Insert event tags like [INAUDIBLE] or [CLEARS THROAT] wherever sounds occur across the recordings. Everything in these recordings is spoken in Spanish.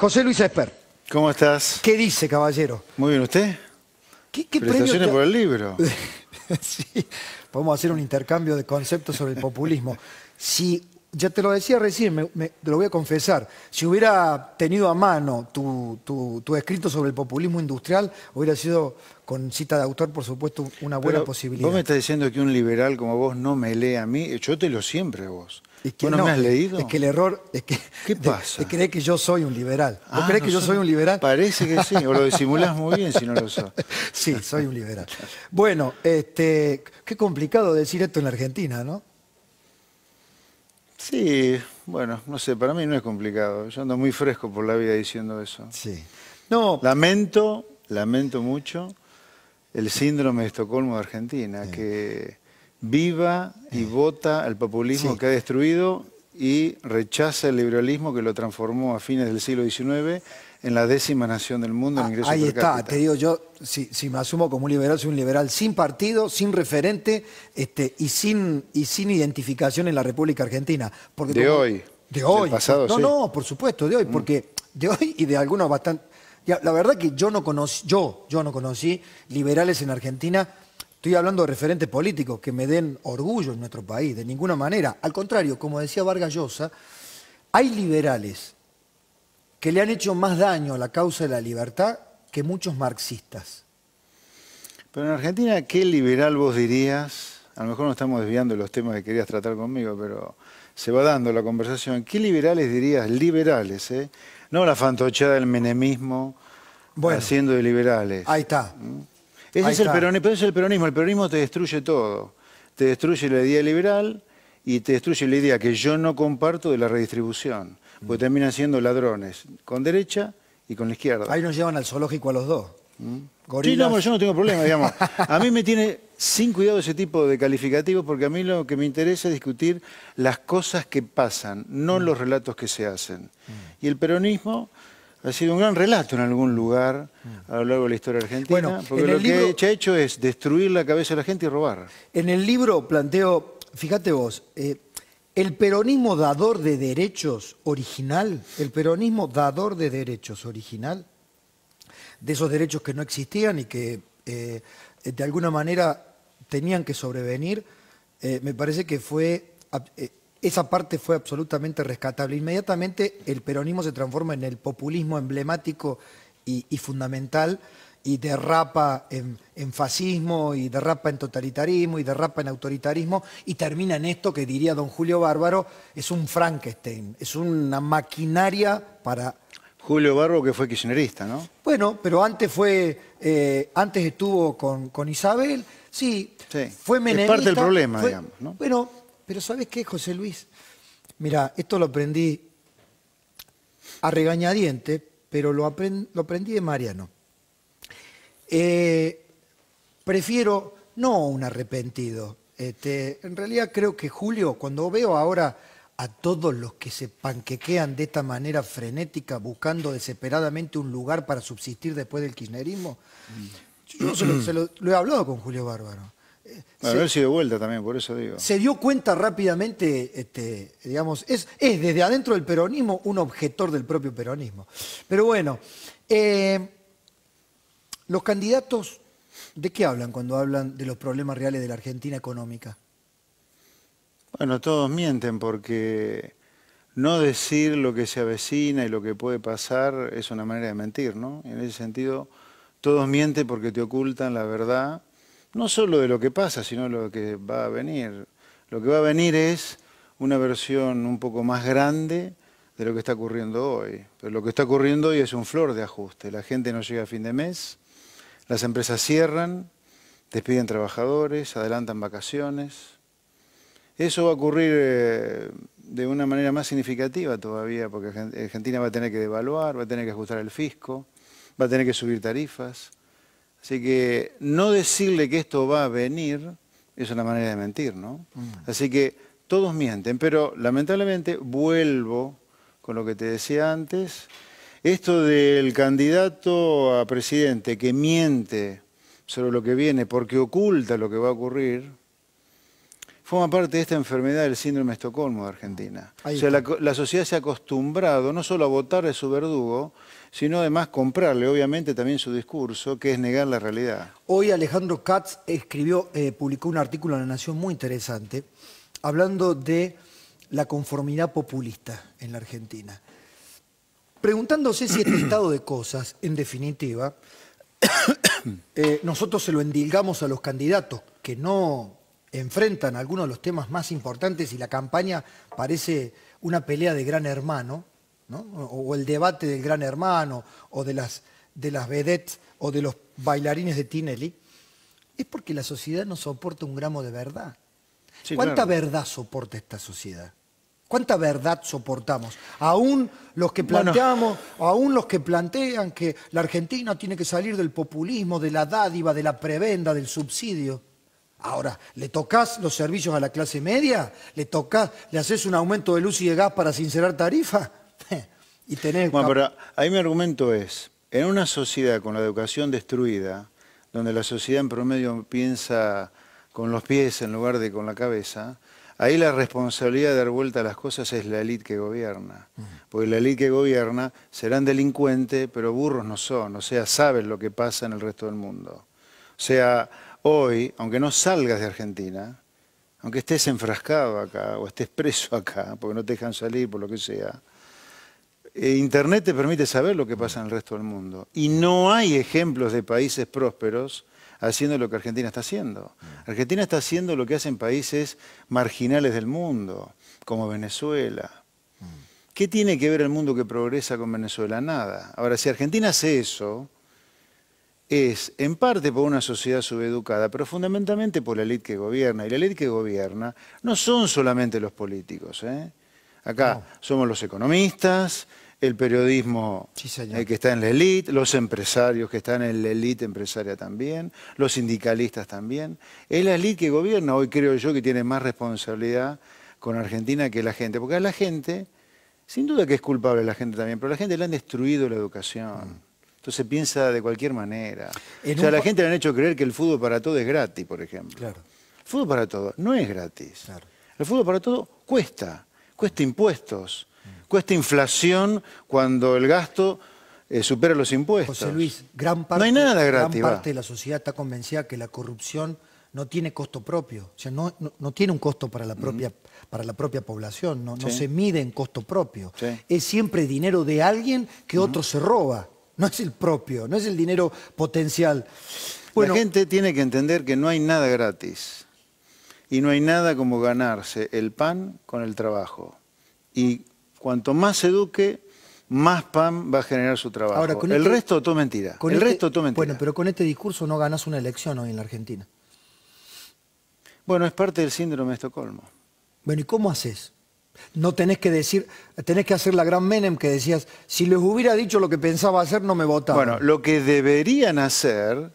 José Luis Esper. ¿Cómo estás? ¿Qué dice, caballero? Muy bien, ¿usted? ¿Qué, por el libro. [LAUGHS] podemos hacer un intercambio de conceptos sobre el populismo. Si, ya te lo decía recién, me, te lo voy a confesar, si hubiera tenido a mano tu, tu, escrito sobre el populismo industrial, hubiera sido, con cita de autor, por supuesto, una buena posibilidad. Vos me estás diciendo que un liberal como vos no me lee a mí, yo te lo siempre vos. Es que, no, ¿me has leído? Es que el error es que, ¿Qué pasa? que yo soy un liberal. ¿Vos ah, crees que yo soy un liberal? Parece que sí, o lo disimulás muy bien si no lo sos. [LAUGHS] sí, soy un liberal. Bueno, este, qué complicado decir esto en la Argentina, ¿no? Sí, bueno, no sé, para mí no es complicado. Yo ando muy fresco por la vida diciendo eso. Sí. No. Lamento, lamento mucho el síndrome de Estocolmo de Argentina, que viva y eh. vota al populismo que ha destruido y rechaza el liberalismo que lo transformó a fines del siglo XIX en la décima nación del mundo en ah, ingreso Ahí está, te digo yo, si, me asumo como un liberal, soy un liberal sin partido, sin referente este, y, sin, y sin identificación en la República Argentina. Porque de hoy. De hoy. pasado, no, no, por supuesto, de hoy, mm. porque de hoy y de algunos bastante... La verdad que yo no conocí, yo, yo no conocí liberales en Argentina Estoy hablando de referentes políticos que me den orgullo en nuestro país, de ninguna manera. Al contrario, como decía Vargas Llosa, hay liberales que le han hecho más daño a la causa de la libertad que muchos marxistas. Pero en Argentina, ¿qué liberal vos dirías? A lo mejor no estamos desviando los temas que querías tratar conmigo, pero se va dando la conversación. ¿Qué liberales dirías? Liberales, ¿eh? No la fantochada del menemismo haciendo de liberales. Ahí está. ¿Mm? Ese es el peronismo, el peronismo. El peronismo te destruye todo. Te destruye la idea liberal y te destruye la idea que yo no comparto de la redistribución. Porque mm. terminan siendo ladrones, con derecha y con la izquierda. Ahí nos llevan al zoológico a los dos. Mm. Sí, no, yo no tengo problema, digamos. [LAUGHS] A mí me tiene sin cuidado ese tipo de calificativos porque a mí lo que me interesa es discutir las cosas que pasan, no mm. los relatos que se hacen. Y el peronismo ha sido un gran relato en algún lugar a lo largo de la historia argentina, bueno, porque lo que ha hecho es destruir la cabeza de la gente y robar. En el libro planteo, fíjate vos, eh, el peronismo dador de derechos original, el peronismo dador de derechos original, de esos derechos que no existían y que eh, de alguna manera tenían que sobrevenir, eh, me parece que fue esa parte fue absolutamente rescatable. Inmediatamente el peronismo se transforma en el populismo emblemático y, fundamental y derrapa en, fascismo, y derrapa en totalitarismo, y derrapa en autoritarismo, y termina en esto que diría don Julio Bárbaro, es un Frankenstein, es una maquinaria para... Julio Bárbaro que fue kirchnerista, ¿no? Bueno, pero antes fue, eh, antes estuvo con, con Isabel, sí, fue menemista. Es parte del problema, digamos, ¿no? Bueno, pero ¿sabes qué, José Luis? Mira, esto lo aprendí a regañadiente, pero lo, aprendí de Mariano. Eh, prefiero no un arrepentido. Este, en realidad creo que Julio, cuando veo ahora a todos los que se panquequean de esta manera frenética, buscando desesperadamente un lugar para subsistir después del kirchnerismo, mm. yo se, lo he hablado con Julio Bárbaro. Bueno, haber sido vuelta también, por eso digo. Se dio cuenta rápidamente, este, digamos, es, desde adentro del peronismo un objetor del propio peronismo. Pero bueno, eh, los candidatos, ¿de qué hablan cuando hablan de los problemas reales de la Argentina económica? Bueno, todos mienten porque no decir lo que se avecina y lo que puede pasar es una manera de mentir, ¿no? En ese sentido, todos mienten porque te ocultan la verdad no solo de lo que pasa, sino lo que va a venir. Lo que va a venir es una versión un poco más grande de lo que está ocurriendo hoy. Pero lo que está ocurriendo hoy es un flor de ajuste. La gente no llega a fin de mes, las empresas cierran, despiden trabajadores, adelantan vacaciones. Eso va a ocurrir eh, de una manera más significativa todavía, porque Argentina va a tener que devaluar, va a tener que ajustar el fisco, va a tener que subir tarifas. Así que no decirle que esto va a venir es una manera de mentir, ¿no? Mm. Así que todos mienten, pero lamentablemente vuelvo con lo que te decía antes. Esto del candidato a presidente que miente sobre lo que viene porque oculta lo que va a ocurrir, forma parte de esta enfermedad del síndrome de Estocolmo de Argentina. O sea, la, sociedad se ha acostumbrado no solo a votar a su verdugo, sino además comprarle, obviamente, también su discurso, que es negar la realidad. Hoy Alejandro Katz escribió, eh, publicó un artículo en La Nación muy interesante, hablando de la conformidad populista en la Argentina. Preguntándose si este [CLEARS THROAT] estado de cosas, en definitiva, [COUGHS] eh, nosotros se lo endilgamos a los candidatos, que no enfrentan algunos de los temas más importantes y la campaña parece una pelea de gran hermano, o, el debate del gran hermano, o de las, de vedettes, o de los bailarines de Tinelli, es porque la sociedad no soporta un gramo de verdad. ¿Cuánta verdad soporta esta sociedad? ¿Cuánta verdad soportamos? Aún los que planteamos, aún los que plantean que la Argentina tiene que salir del populismo, de la dádiva, de la prebenda, del subsidio. Ahora, ¿le tocas los servicios a la clase media? ¿Le tocas, le haces un aumento de luz y de gas para sincerar tarifa? [LAUGHS] y tenés... Bueno, pero ahí mi argumento es, en una sociedad con la educación destruida, donde la sociedad en promedio piensa con los pies en lugar de con la cabeza, ahí la responsabilidad de dar vuelta a las cosas es la élite que gobierna. Porque la élite que gobierna serán delincuentes, pero burros no son, o sea, saben lo que pasa en el resto del mundo. O sea, hoy, aunque no salgas de Argentina, aunque estés enfrascado acá o estés preso acá, porque no te dejan salir, por lo que sea, eh, Internet te permite saber lo que pasa en el resto del mundo. Y no hay ejemplos de países prósperos haciendo lo que Argentina está haciendo. Argentina está haciendo lo que hacen países marginales del mundo, como Venezuela. Mm. ¿Qué tiene que ver el mundo que progresa con Venezuela? Nada. Ahora, si Argentina hace eso, es en parte por una sociedad subeducada, pero fundamentalmente por la elite que gobierna. Y la elite que gobierna no son solamente los políticos. ¿eh? Acá somos los economistas, el periodismo eh, que está en la élite, los empresarios que están en la élite empresaria también, los sindicalistas también. Es la élite que gobierna, hoy creo yo que tiene más responsabilidad con Argentina que la gente, porque a la gente, sin duda que es culpable la gente también, pero a la gente le han destruido la educación. Mm se piensa de cualquier manera. o sea, la gente le han hecho creer que el fútbol para todo es gratis, por ejemplo. Claro. El fútbol para todo no es gratis. Claro. El fútbol para todo cuesta. Cuesta impuestos. Cuesta inflación cuando el gasto eh, supera los impuestos. José Luis, gran parte, no hay nada gratis, gran parte de la sociedad está convencida que la corrupción no tiene costo propio, o sea, no, no, tiene un costo para la propia, para la propia población, no, no se mide en costo propio. Es siempre dinero de alguien que otro se roba no es el propio, no es el dinero potencial. la gente tiene que entender que no hay nada gratis y no hay nada como ganarse el pan con el trabajo. Y cuanto más se eduque, más pan va a generar su trabajo. Ahora, con el este- resto todo mentira. el este- resto todo mentira. Bueno, pero con este discurso no ganas una elección hoy en la Argentina. Bueno, es parte del síndrome de Estocolmo. Bueno, ¿y cómo haces? No tenés que decir, tenés que hacer la gran Menem que decías, si les hubiera dicho lo que pensaba hacer, no me votaban. Bueno, lo que deberían hacer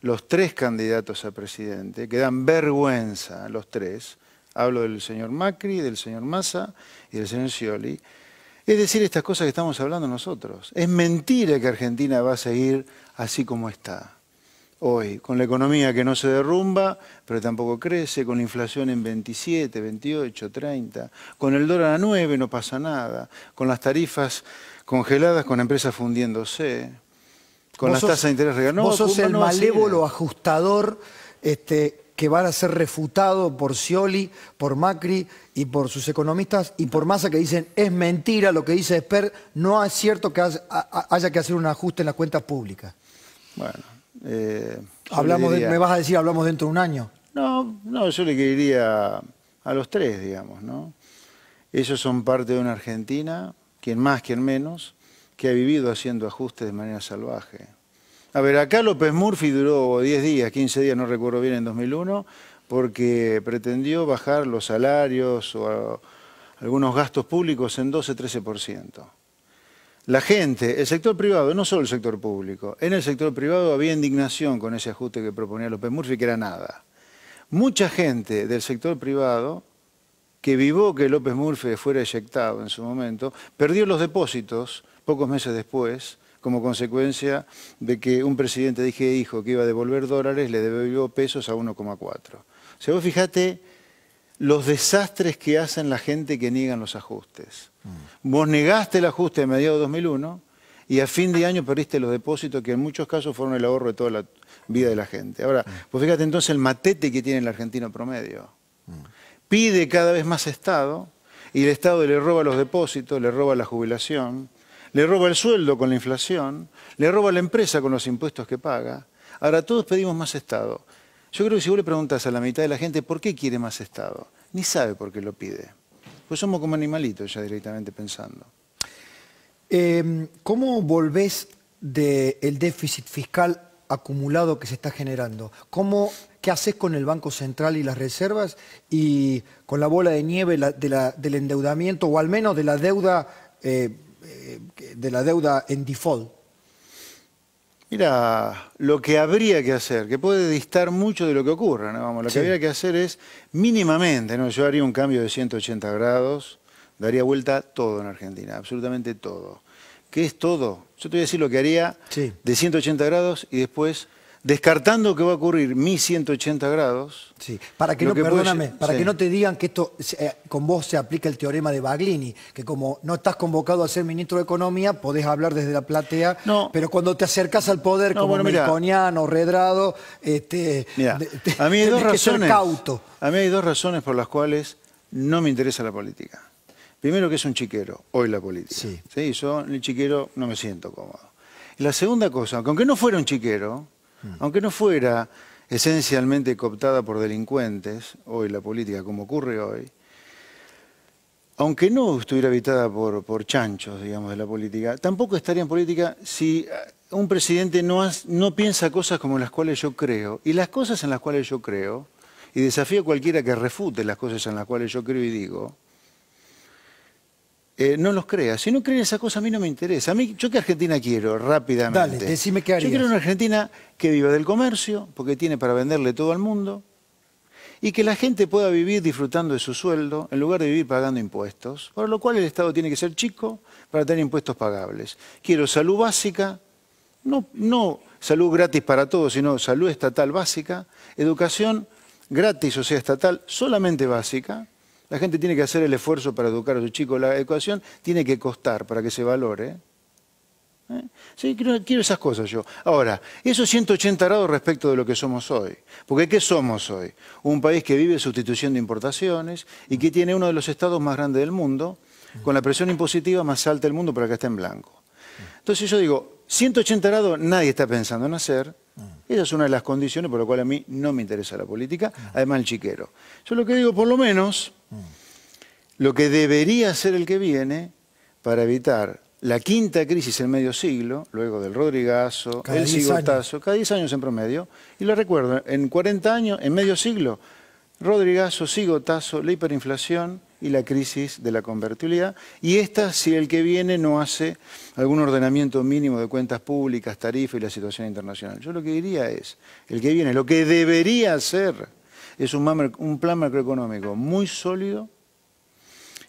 los tres candidatos a presidente, que dan vergüenza los tres, hablo del señor Macri, del señor Massa y del señor Scioli, es decir estas cosas que estamos hablando nosotros. Es mentira que Argentina va a seguir así como está hoy, con la economía que no se derrumba, pero tampoco crece, con la inflación en 27, 28, 30, con el dólar a 9 no pasa nada, con las tarifas congeladas, con empresas fundiéndose, con las tasas de interés regaladas. vos sos el malévolo ajustador este, que van a ser refutado por Scioli, por Macri y por sus economistas y por Massa que dicen es mentira lo que dice Esper, no es cierto que haya que hacer un ajuste en las cuentas públicas. Bueno, eh, hablamos de, me vas a decir, hablamos dentro de un año. No, no, yo le diría a los tres, digamos, ¿no? Ellos son parte de una Argentina, quien más, quien menos, que ha vivido haciendo ajustes de manera salvaje. A ver, acá López Murphy duró 10 días, 15 días, no recuerdo bien, en 2001, porque pretendió bajar los salarios o algunos gastos públicos en 12-13%. La gente, el sector privado, no solo el sector público, en el sector privado había indignación con ese ajuste que proponía López Murphy, que era nada. Mucha gente del sector privado que vivó que López Murphy fuera eyectado en su momento, perdió los depósitos pocos meses después, como consecuencia de que un presidente dije, hijo, que iba a devolver dólares, le devolvió pesos a 1,4. O vos fijate los desastres que hacen la gente que niegan los ajustes. Vos negaste el ajuste a mediados de 2001 y a fin de año perdiste los depósitos que en muchos casos fueron el ahorro de toda la vida de la gente. Ahora, mm. pues fíjate entonces el matete que tiene el argentino promedio. Mm. Pide cada vez más Estado y el Estado le roba los depósitos, le roba la jubilación, le roba el sueldo con la inflación, le roba la empresa con los impuestos que paga. Ahora todos pedimos más Estado. Yo creo que si vos le preguntas a la mitad de la gente por qué quiere más Estado, ni sabe por qué lo pide. Pues somos como animalitos ya directamente pensando. Em, ¿Cómo volvés del déficit fiscal acumulado que se está generando? ¿Cómo, ¿Qué haces con el Banco Central y las reservas y con la bola de nieve del endeudamiento o al menos de la deuda, eh, eh, de la deuda en default? Mira, lo que habría que hacer, que puede distar mucho de lo que ocurra, ¿no? Vamos, lo que habría que hacer es mínimamente, ¿no? Yo haría un cambio de 180 grados, daría vuelta todo en Argentina, absolutamente todo. ¿Qué es todo? Yo te voy a decir lo que haría de 180 grados y después descartando que va a ocurrir mi 180 grados. Sí, para que, no, perdóname, para que no te digan que esto eh, con vos se aplica el teorema de Baglini, que como no estás convocado a ser ministro de Economía, podés hablar desde la platea, pero cuando te acercas al poder como bueno, Redrado, este, a mí hay [LAUGHS] dos razones. A mí hay dos razones por las cuales no me interesa la política. Primero que es un chiquero, hoy la política. Sí. Yo en el chiquero no me siento cómodo. la segunda cosa, aunque no fuera un chiquero, Mm. aunque no fuera esencialmente cooptada por delincuentes, hoy la política como ocurre hoy, aunque no estuviera habitada por, chanchos, digamos, de la política, tampoco estaría en política si eh, un presidente no, no piensa cosas como las cuales yo creo. Y las cosas en las cuales yo creo, y desafío a cualquiera que refute las cosas en las cuales yo creo y digo, eh, no los crea. Si no creen esa cosa, a mí no me interesa. A mí, ¿yo qué Argentina quiero? Rápidamente. Dale, decime qué harías. Yo quiero una Argentina que viva del comercio, porque tiene para venderle todo al mundo, y que la gente pueda vivir disfrutando de su sueldo, en lugar de vivir pagando impuestos. Por lo cual el Estado tiene que ser chico para tener impuestos pagables. Quiero salud básica, no salud gratis para todos, sino salud estatal básica, educación gratis, o sea, estatal solamente básica, la gente tiene que hacer el esfuerzo para educar a su chico. La educación tiene que costar para que se valore. ¿eh? ¿Eh? Sí, quiero, esas cosas yo. Ahora, esos 180 grados respecto de lo que somos hoy. Porque ¿qué somos hoy? Un país que vive sustitución de importaciones y que tiene uno de los estados más grandes del mundo, con la presión impositiva más alta del mundo para que está en blanco. Entonces yo digo, 180 grados nadie está pensando en hacer. Esa es una de las condiciones por la cual a mí no me interesa la política, además el chiquero. Yo lo que digo, por lo menos, Mm. Lo que debería hacer el que viene para evitar la quinta crisis en medio siglo, luego del Rodrigazo, el Cigotazo, cada 10 años en promedio, y lo recuerdo, en 40 años, en medio siglo, Rodrigazo, Cigotazo, la hiperinflación y la crisis de la convertibilidad, y esta si el que viene no hace algún ordenamiento mínimo de cuentas públicas, tarifas y la situación internacional. Yo lo que diría es, el que viene, lo que debería hacer es un, plan macroeconómico muy sólido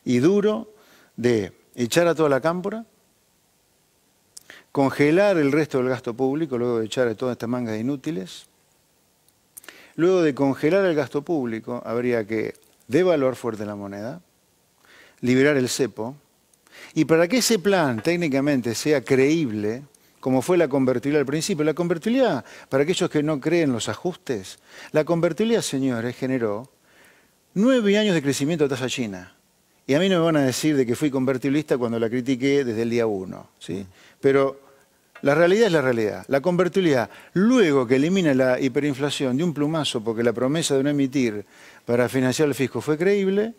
y duro de echar a toda la cámpora, congelar el resto del gasto público, luego de echar a todas estas mangas inútiles. Luego de congelar el gasto público, habría que devaluar fuerte la moneda, liberar el cepo, y para que ese plan técnicamente sea creíble, como fue la convertibilidad al principio. La convertibilidad, para aquellos que no creen los ajustes, la convertibilidad, señores, generó nueve años de crecimiento de tasa china. Y a mí no me van a decir de que fui convertibilista cuando la critiqué desde el día uno. ¿sí? Pero la realidad es la realidad. La convertibilidad, luego que elimina la hiperinflación de un plumazo porque la promesa de no emitir para financiar el fisco fue creíble,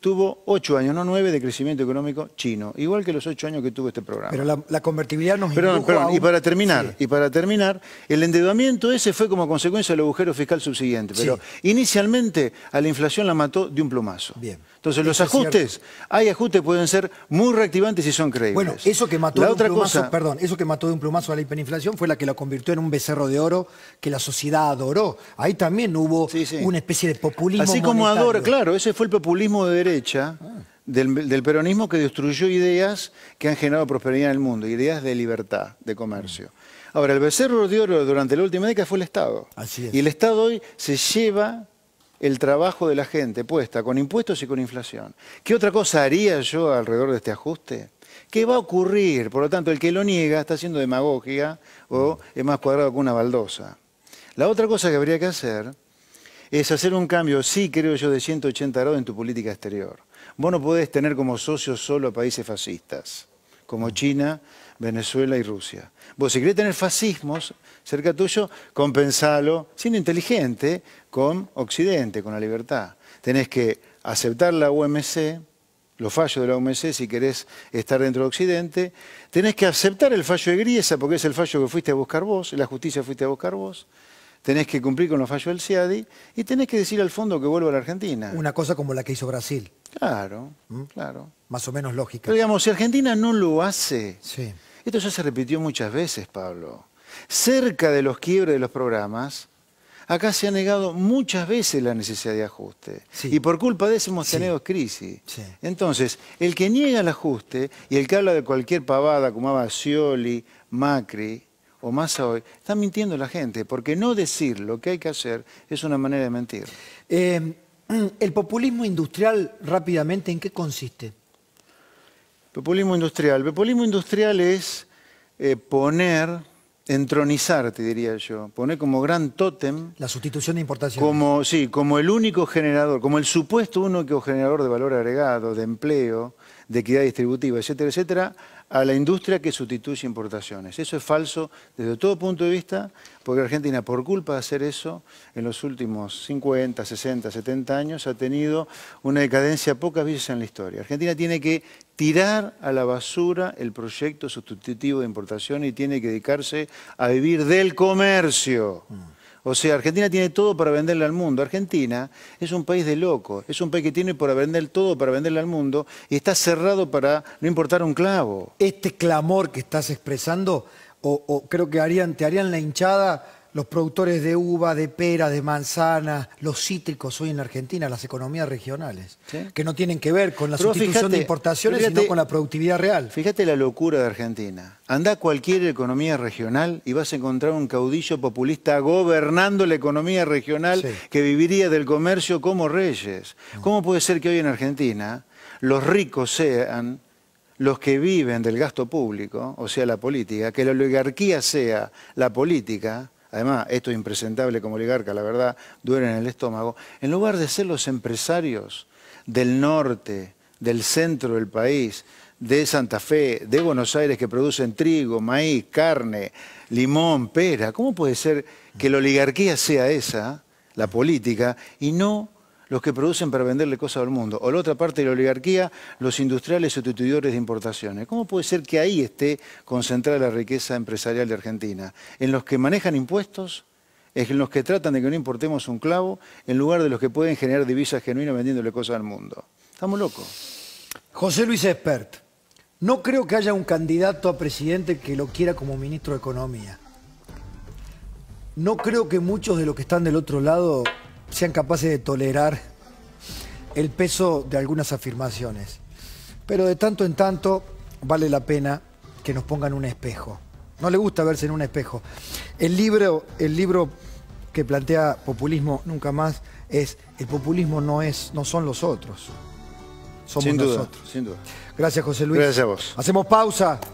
tuvo ocho años, no nueve, de crecimiento económico chino, igual que los ocho años que tuvo este programa. Pero la, convertibilidad nos perdón, perdón, y para terminar, y para terminar, el endeudamiento ese fue como consecuencia del agujero fiscal subsiguiente, pero inicialmente a la inflación la mató de un plumazo. Bien. Entonces los ajustes, hay ajustes que pueden ser muy reactivantes y son creíbles. Bueno, eso que mató de un plumazo, eso que mató de un plumazo a la hiperinflación fue la que la convirtió en un becerro de oro que la sociedad adoró. Ahí también hubo una especie de populismo Así como adora, claro, ese fue el populismo de derecha. Del, peronismo que destruyó ideas que han generado prosperidad en el mundo, ideas de libertad, de comercio. Ahora, el becerro de oro durante la última década fue el Estado. Y el Estado hoy se lleva el trabajo de la gente puesta con impuestos y con inflación. ¿Qué otra cosa haría yo alrededor de este ajuste? ¿Qué va a ocurrir? Por lo tanto, el que lo niega está haciendo demagogia o es más cuadrado que una baldosa. La otra cosa que habría que hacer es hacer un cambio, sí creo yo, de 180 grados en tu política exterior. Vos no podés tener como socios solo a países fascistas, como China, Venezuela y Rusia. Vos, si querés tener fascismos cerca tuyo, compensalo, siendo inteligente, con Occidente, con la libertad. Tenés que aceptar la OMC, los fallos de la OMC si querés estar dentro de Occidente. Tenés que aceptar el fallo de Griesa, porque es el fallo que fuiste a buscar vos, la justicia fuiste a buscar vos. Tenés que cumplir con los fallos del CIADI y tenés que decir al fondo que vuelva a la Argentina. Una cosa como la que hizo Brasil. Claro, ¿Mm? claro. Más o menos lógica. Pero digamos, si Argentina no lo hace, sí. Esto ya se repitió muchas veces, Pablo. Cerca de los quiebres de los programas, acá se ha negado muchas veces la necesidad de ajuste. Y por culpa de eso hemos tenido crisis. Entonces, el que niega el ajuste y el que habla de cualquier pavada como Cioli, Macri o más hoy, está mintiendo la gente, porque no decir lo que hay que hacer es una manera de mentir. Em, [CLEARS THROAT] el populismo industrial, rápidamente, ¿en qué consiste? Populismo industrial. Populismo industrial es eh, poner, entronizar, te diría yo, poner como gran tótem... La sustitución de importaciones. Como, sí, como el único generador, como el supuesto único generador de valor agregado, de empleo, de equidad distributiva, etcétera, etcétera, a la industria que sustituye importaciones. Eso es falso desde todo punto de vista, porque Argentina, por culpa de hacer eso, en los últimos 50, 60, 70 años, ha tenido una decadencia pocas veces en la historia. Argentina tiene que tirar a la basura el proyecto sustitutivo de importación y tiene que dedicarse a vivir del comercio. Mm. O sea, Argentina tiene todo para venderle al mundo. Argentina es un país de locos, es un país que tiene para vender todo para venderle al mundo y está cerrado para no importar un clavo. Este clamor que estás expresando, o, creo que harían, te harían la hinchada los productores de uva, de pera, de manzana, los cítricos hoy en Argentina, las economías regionales, que no tienen que ver con la sustitución de importaciones, sino con la productividad real. Fíjate la locura de Argentina. Anda cualquier economía regional y vas a encontrar un caudillo populista gobernando la economía regional que viviría del comercio como reyes. Mm. ¿Cómo puede ser que hoy en Argentina los ricos sean los que viven del gasto público, o sea, la política, que la oligarquía sea la política, además esto es impresentable como oligarca, la verdad, duele en el estómago, en lugar de ser los empresarios del norte, del centro del país, de Santa Fe, de Buenos Aires, que producen trigo, maíz, carne, limón, pera, ¿cómo puede ser que la oligarquía sea esa, la política, y no los que producen para venderle cosas al mundo, o la otra parte de la oligarquía, los industriales sustituidores de importaciones. ¿Cómo puede ser que ahí esté concentrada la riqueza empresarial de Argentina? En los que manejan impuestos, en los que tratan de que no importemos un clavo, en lugar de los que pueden generar divisas genuinas vendiéndole cosas al mundo. Estamos locos. José Luis Espert, no creo que haya un candidato a presidente que lo quiera como ministro de Economía. No creo que muchos de los que están del otro lado sean capaces de tolerar el peso de algunas afirmaciones. Pero de tanto en tanto vale la pena que nos pongan un espejo. No le gusta verse en un espejo. El libro, el libro que plantea populismo nunca más es el populismo no es, no son los otros. Somos nosotros. Sin duda. Gracias, José Luis. Gracias a vos. Hacemos pausa.